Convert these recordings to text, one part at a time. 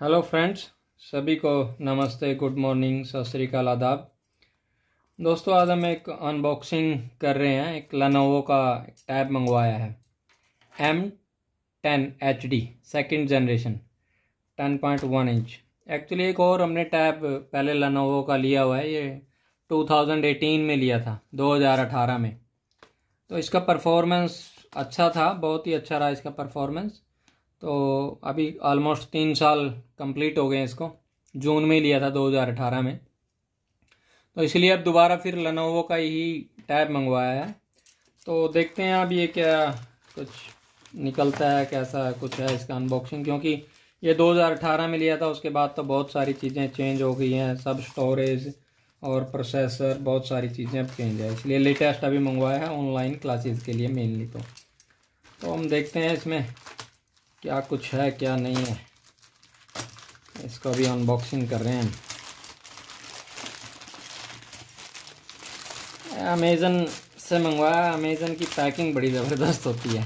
Hello friends सभी को नमस्ते गुड मॉर्निंग सत श्रीकाल आदाब दोस्तों आज हम एक अनबॉक्सिंग कर रहे हैं एक लनोवो का टैब मंगवाया है M ten H D second generation ten point one inch actually एक और हमने टैब पहले लनोवो का लिया हुआ है ये 2018 में लिया था 2018 में तो इसका परफॉर्मेंस अच्छा था बहुत ही अच्छा रहा इसका परफॉर्मेंस तो अभी ऑलमोस्ट तीन साल कंप्लीट हो गए इसको जून में ही लिया था 2018 में तो इसलिए अब दोबारा फिर लनोवो का ही टैब मंगवाया है तो देखते हैं अब ये क्या कुछ निकलता है कैसा कुछ है इसका अनबॉक्सिंग क्योंकि ये 2018 में लिया था उसके बाद तो बहुत सारी चीज़ें चेंज हो गई हैं सब स्टोरेज और प्रोसेसर बहुत सारी चीज़ें अब चेंज है इसलिए लेटेस्ट अभी मंगवाया है ऑनलाइन क्लासेस के लिए मेनली तो तो हम देखते हैं इसमें क्या कुछ है क्या नहीं है इसका भी अनबॉक्सिंग कर रहे हैं अमेज़न से मंगवाया अमेज़न की पैकिंग बड़ी ज़बरदस्त होती है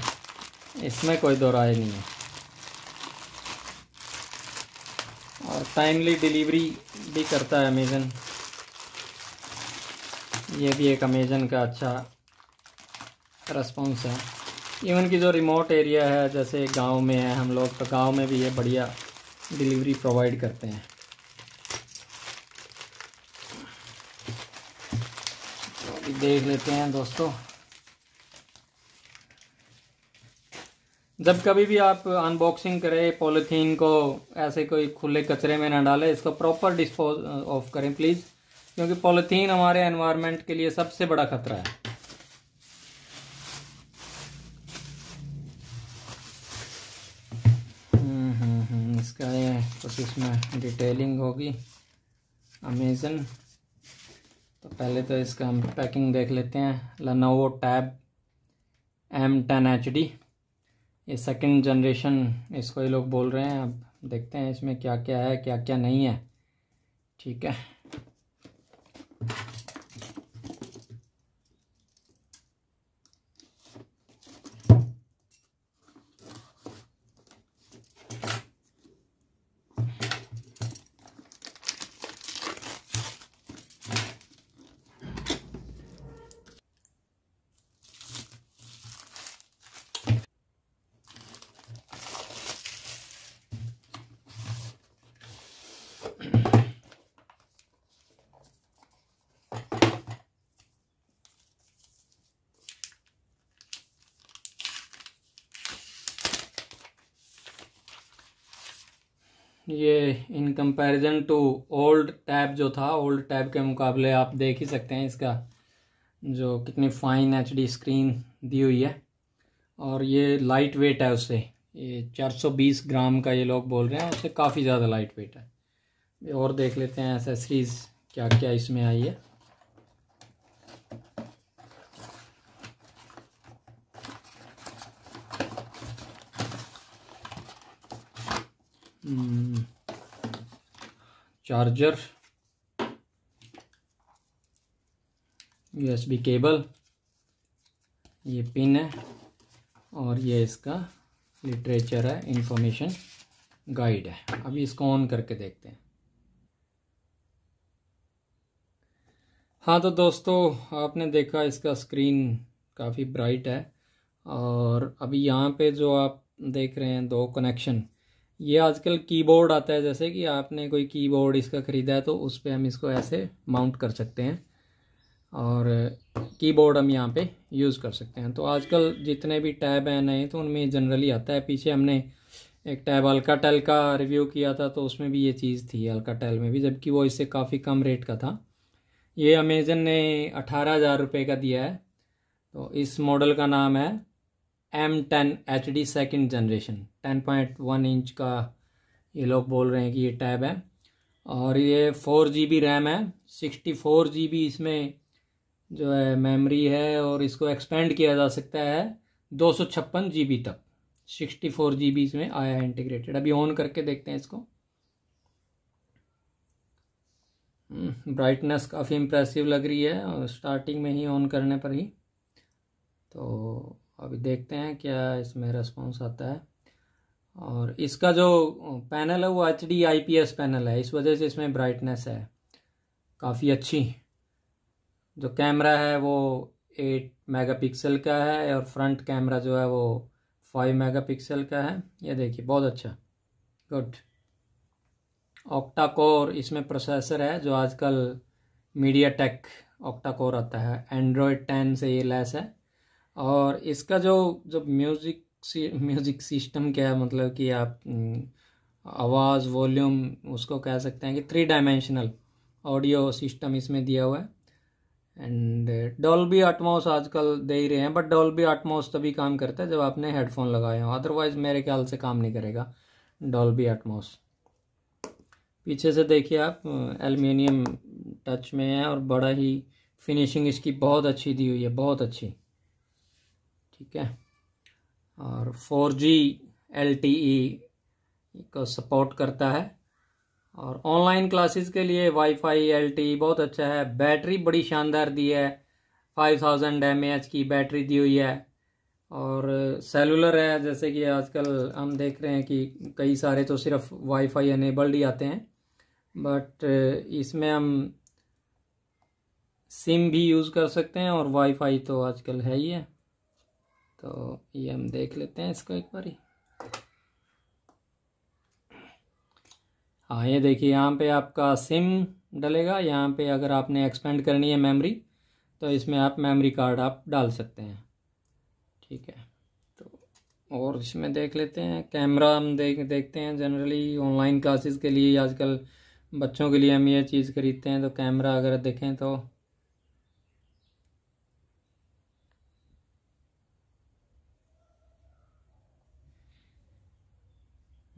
इसमें कोई दो राय नहीं है और टाइमली डिलीवरी भी करता है अमेज़न ये भी एक अमेज़न का अच्छा रेस्पॉन्स है इवन की जो रिमोट एरिया है जैसे गांव में है हम लोग तो गांव में भी ये बढ़िया डिलीवरी प्रोवाइड करते हैं तो देख लेते हैं दोस्तों जब कभी भी आप अनबॉक्सिंग करें पॉलीथीन को ऐसे कोई खुले कचरे में ना डालें इसको प्रॉपर डिस्पोज ऑफ करें प्लीज़ क्योंकि पॉलीथीन हमारे एनवायरनमेंट के लिए सबसे बड़ा खतरा है कुछ इसमें डिटेलिंग होगी अमेजन तो पहले तो इसका हम पैकिंग देख लेते हैं Lenovo tab M ten H D ये सेकंड जनरेशन इसको ये लोग बोल रहे हैं अब देखते हैं इसमें क्या क्या है क्या क्या नहीं है ठीक है ये in comparison to old tab जो था ओल्ड टैब के मुकाबले आप देख ही सकते हैं इसका जो कितनी फ़ाइन एच डी स्क्रीन दी हुई है और ये लाइट वेट है उससे ये 420 ग्राम का ये लोग बोल रहे हैं उससे काफ़ी ज़्यादा लाइट वेट है और देख लेते हैं एसेसरीज़ क्या क्या इसमें आई है हम्म, चार्जर यूएसबी केबल ये पिन है और ये इसका लिटरेचर है इंफॉर्मेशन गाइड है अभी इसको ऑन करके देखते हैं हाँ तो दोस्तों आपने देखा इसका स्क्रीन काफ़ी ब्राइट है और अभी यहाँ पे जो आप देख रहे हैं दो कनेक्शन ये आजकल कीबोर्ड आता है जैसे कि आपने कोई कीबोर्ड इसका ख़रीदा है तो उस पर हम इसको ऐसे माउंट कर सकते हैं और कीबोर्ड हम यहाँ पे यूज़ कर सकते हैं तो आजकल जितने भी टैब हैं नए तो उनमें जनरली आता है पीछे हमने एक टैब अल्काटेल का रिव्यू किया था तो उसमें भी ये चीज़ थी अल्काटेल में भी जबकि वो इससे काफ़ी कम रेट का था ये अमेजन ने अठारह हज़ार रुपये का दिया है तो इस मॉडल का नाम है M ten H D second generation ten point one inch का ये लोग बोल रहे हैं कि ये टैब है और ये फोर जी बी रैम है सिक्सटी फोर जी बी इसमें जो है मेमोरी है और इसको एक्सपेंड किया जा सकता है दो सौ छप्पन जी बी तक सिक्सटी फोर जी बी इसमें आया है इंटीग्रेटेड अभी ऑन करके देखते हैं इसको ब्राइटनेस काफ़ी इम्प्रेसिव लग रही है और स्टार्टिंग में ही ऑन करने पर ही तो अभी देखते हैं क्या इसमें रेस्पॉन्स आता है और इसका जो पैनल है वो H D I P S panel है इस वजह से इसमें ब्राइटनेस है काफ़ी अच्छी जो कैमरा है वो एट मेगापिक्सल का है और फ्रंट कैमरा जो है वो फाइव मेगापिक्सल का है ये देखिए बहुत अच्छा गुड ऑक्टा कोर इसमें प्रोसेसर है जो आजकल मीडिया टेक ऑक्टा कोर आता है एंड्रॉयड टेन से ये लेस है और इसका जो जब म्यूज़िक म्यूज़िक सिस्टम क्या है मतलब कि आप हम्म, आवाज़ वॉल्यूम उसको कह सकते हैं कि थ्री डायमेंशनल ऑडियो सिस्टम इसमें दिया हुआ है एंड डॉल्बी आटमोस आजकल दे ही रहे हैं बट डॉल्बी आटमोस तभी काम करता है जब आपने हेडफोन लगाए हों अदरवाइज़ मेरे ख्याल से काम नहीं करेगा डॉल्बी आटमोस पीछे से देखिए आप एलमिनियम टच में है और बड़ा ही फिनिशिंग इसकी बहुत अच्छी दी हुई है बहुत अच्छी ठीक है और 4G LTE को सपोर्ट करता है और ऑनलाइन क्लासेस के लिए वाईफाई एलटीई e बहुत अच्छा है बैटरी बड़ी शानदार दी है 5000 थाउजेंड की बैटरी दी हुई है और सेलुलर है जैसे कि आजकल हम देख रहे हैं कि कई सारे तो सिर्फ वाईफाई एनेबल्ड ही आते हैं बट इसमें हम सिम भी यूज़ कर सकते हैं और वाईफाई तो आजकल है ही है तो ये हम देख लेते हैं इसको एक बारी हाँ ये देखिए यहाँ पे आपका सिम डलेगा यहाँ पे अगर आपने एक्सपेंड करनी है मेमोरी तो इसमें आप मेमोरी कार्ड आप डाल सकते हैं ठीक है तो और इसमें देख लेते हैं कैमरा हम देख देखते हैं जनरली ऑनलाइन क्लासेस के लिए आजकल बच्चों के लिए हम ये चीज़ खरीदते हैं तो कैमरा अगर देखें तो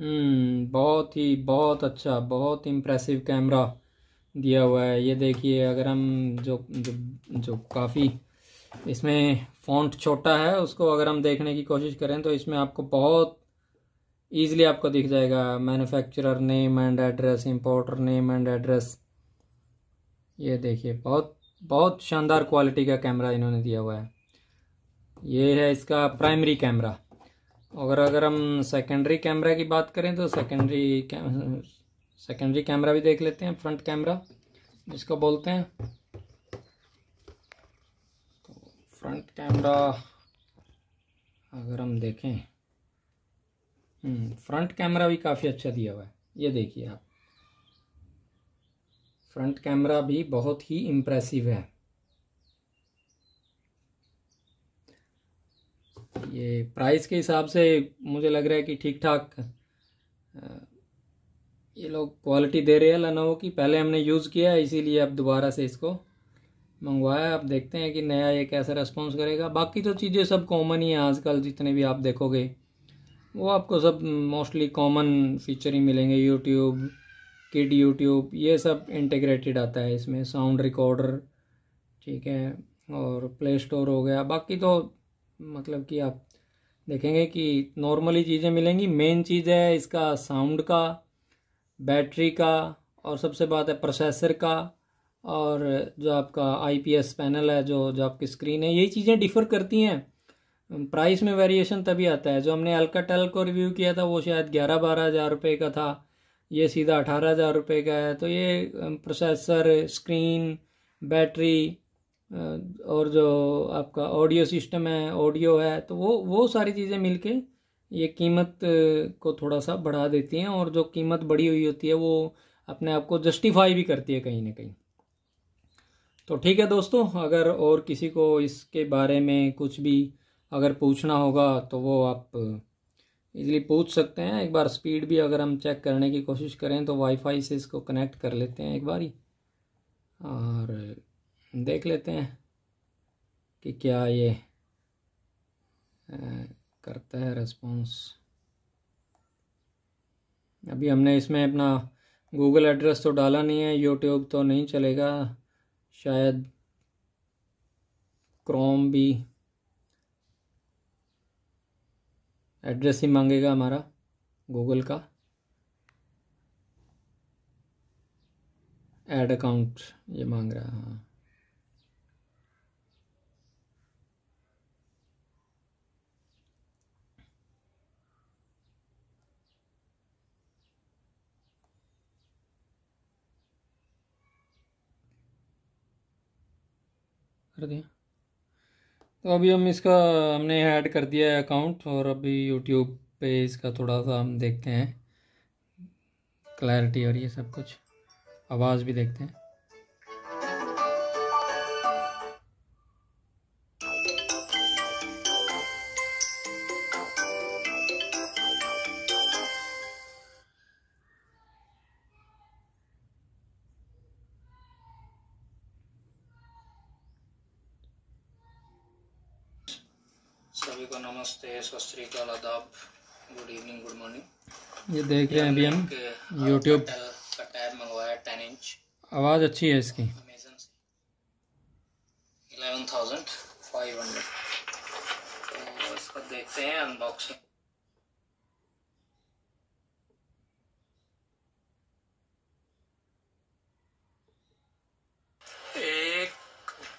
हम्म, बहुत ही बहुत अच्छा बहुत इम्प्रेसिव कैमरा दिया हुआ है ये देखिए अगर हम जो जो, जो काफ़ी इसमें फॉन्ट छोटा है उसको अगर हम देखने की कोशिश करें तो इसमें आपको बहुत ईजिली आपको दिख जाएगा manufacturer name and address importer name and address ये देखिए बहुत बहुत शानदार क्वालिटी का कैमरा इन्होंने दिया हुआ है ये है इसका प्राइमरी कैमरा और अगर हम सेकेंडरी कैमरा की बात करें तो सेकेंडरी कैम सेकेंडरी कैमरा भी देख लेते हैं फ्रंट कैमरा जिसको बोलते हैं तो फ्रंट कैमरा अगर हम देखें फ्रंट हम्म, कैमरा भी काफ़ी अच्छा दिया हुआ है ये देखिए आप फ्रंट कैमरा भी बहुत ही इम्प्रेसिव है ये प्राइस के हिसाब से मुझे लग रहा है कि ठीक ठाक ये लोग क्वालिटी दे रहे हैं लनोवो की पहले हमने यूज़ किया है इसीलिए अब दोबारा से इसको मंगवाया अब देखते हैं कि नया ये कैसा रेस्पॉन्स करेगा बाकी तो चीज़ें सब कॉमन ही हैं आजकल जितने भी आप देखोगे वो आपको सब मोस्टली कॉमन फीचर ही मिलेंगे यूट्यूब किड यूट्यूब ये सब इंटीग्रेटेड आता है इसमें साउंड रिकॉर्डर ठीक है और प्ले स्टोर हो गया बाकी तो मतलब कि आप देखेंगे कि नॉर्मली चीज़ें मिलेंगी मेन चीज़ है इसका साउंड का बैटरी का और सबसे बात है प्रोसेसर का और जो आपका आईपीएस पैनल है जो जो आपकी स्क्रीन है यही चीज़ें डिफ़र करती हैं प्राइस में वेरिएशन तभी आता है जो हमने अल्काटेल को रिव्यू किया था वो शायद ग्यारह बारह हज़ार रुपये का था ये सीधा अठारह हज़ार रुपये का है तो ये प्रोसेसर स्क्रीन बैटरी और जो आपका ऑडियो सिस्टम है ऑडियो है तो वो वो सारी चीज़ें मिलके ये कीमत को थोड़ा सा बढ़ा देती हैं और जो कीमत बढ़ी हुई होती है वो अपने आप को जस्टिफाई भी करती है कहीं ना कहीं तो ठीक है दोस्तों अगर और किसी को इसके बारे में कुछ भी अगर पूछना होगा तो वो आप इजली पूछ सकते हैं एक बार स्पीड भी अगर हम चेक करने की कोशिश करें तो वाईफाई से इसको कनेक्ट कर लेते हैं एक बारी और देख लेते हैं कि क्या ये करता है रेस्पॉन्स अभी हमने इसमें अपना गूगल एड्रेस तो डाला नहीं है यूट्यूब तो नहीं चलेगा शायद क्रोम भी एड्रेस ही मांगेगा हमारा गूगल का एड अकाउंट ये मांग रहा है हाँ कर दें तो अभी हम इसका हमने ऐड कर दिया है अकाउंट और अभी यूट्यूब पे इसका थोड़ा सा हम देखते हैं क्लैरिटी और ये सब कुछ आवाज़ भी देखते हैं गुड इवनिंग गुड मॉर्निंग ये देख रहे हैं अभी हम यूट्यूब का मंगवाया टेन इंच आवाज़ अच्छी है इसकी इलेवन थाउजेंड फाइव हंड्रेड तो इसको देखते हैं अनबॉक्सिंग एक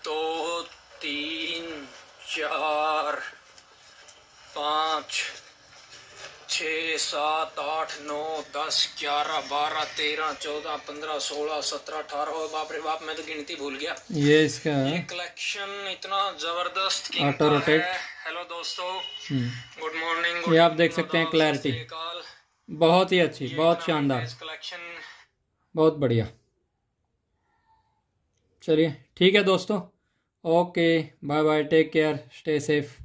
दो तीन चार पाँच छ सात आठ नौ दस ग्यारह बारह तेरह चौदह पंद्रह सोलह सत्रह अठारह बाप रे बाप मैं तो गिनती भूल गया ये इसका ये कलेक्शन इतना जबरदस्त ऑटो रोटेट हेलो दोस्तों गुड हम्म। मॉर्निंग ये आप देख सकते हैं क्लैरिटी बहुत ही अच्छी बहुत शानदार कलेक्शन बहुत बढ़िया चलिए ठीक है दोस्तों okay bye bye take care stay safe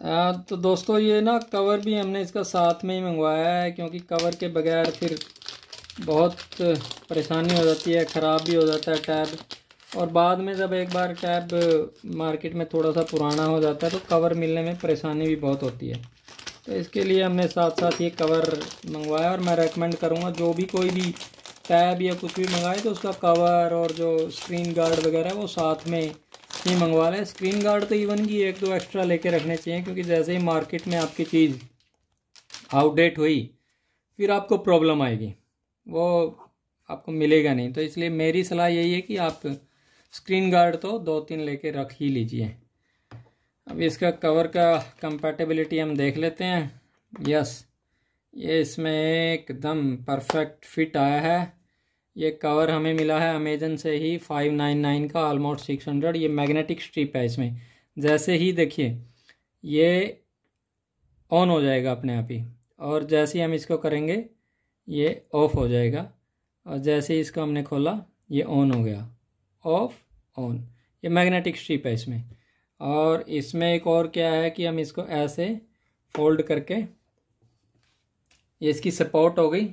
ah, तो दोस्तों ये ना कवर भी हमने इसका साथ में ही मंगवाया है क्योंकि कवर के बगैर फिर बहुत परेशानी हो जाती है ख़राब भी हो जाता है टैब और बाद में जब एक बार टैब मार्केट में थोड़ा सा पुराना हो जाता है तो कवर मिलने में परेशानी भी बहुत होती है तो इसके लिए हमने साथ साथ ये कवर मंगवाया और मैं रेकमेंड करूँगा जो भी कोई भी टैब या कुछ भी मंगाए तो उसका कवर और जो स्क्रीन गार्ड वगैरह वो साथ में नहीं मंगवा लें स्क्रीन गार्ड तो इवन की एक दो एक्स्ट्रा लेके रखने चाहिए क्योंकि जैसे ही मार्केट में आपकी चीज़ आउटडेट हुई फिर आपको प्रॉब्लम आएगी वो आपको मिलेगा नहीं तो इसलिए मेरी सलाह यही है कि आप स्क्रीन गार्ड तो दो तीन लेके रख ही लीजिए अब इसका कवर का कंपेटेबिलिटी हम देख लेते हैं यस ये इसमें एकदम परफेक्ट फिट आया है ये कवर हमें मिला है अमेजन से ही फाइव नाइन नाइन का ऑलमोस्ट सिक्स हंड्रेड ये मैग्नेटिक स्ट्रिप है इसमें जैसे ही देखिए ये ऑन हो जाएगा अपने आप ही और जैसे ही हम इसको करेंगे ये ऑफ हो जाएगा और जैसे ही इसको हमने खोला ये ऑन हो गया ऑफ ऑन ये मैग्नेटिक स्ट्रिप है इसमें और इसमें एक और क्या है कि हम इसको ऐसे फोल्ड करके ये इसकी सपोर्ट हो गई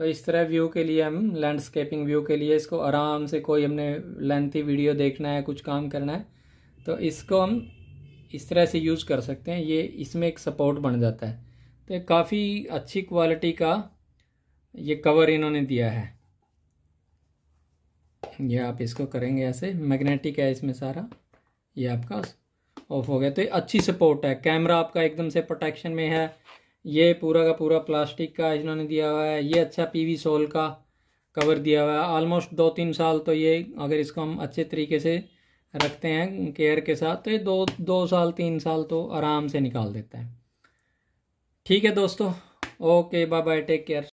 तो इस तरह व्यू के लिए हम लैंडस्केपिंग व्यू के लिए इसको आराम से कोई हमने लेंथी वीडियो देखना है कुछ काम करना है तो इसको हम इस तरह से यूज़ कर सकते हैं ये इसमें एक सपोर्ट बन जाता है तो काफ़ी अच्छी क्वालिटी का ये कवर इन्होंने दिया है ये आप इसको करेंगे ऐसे मैग्नेटिक है इसमें सारा ये आपका ऑफ हो गया तो ये अच्छी सपोर्ट है कैमरा आपका एकदम से प्रोटेक्शन में है ये पूरा का पूरा प्लास्टिक का इन्होंने दिया हुआ है ये अच्छा पीवी सोल का कवर दिया हुआ है ऑलमोस्ट दो तीन साल तो ये अगर इसको हम अच्छे तरीके से रखते हैं केयर के साथ तो ये दो दो साल तीन साल तो आराम से निकाल देता है ठीक है दोस्तों okay bye bye take care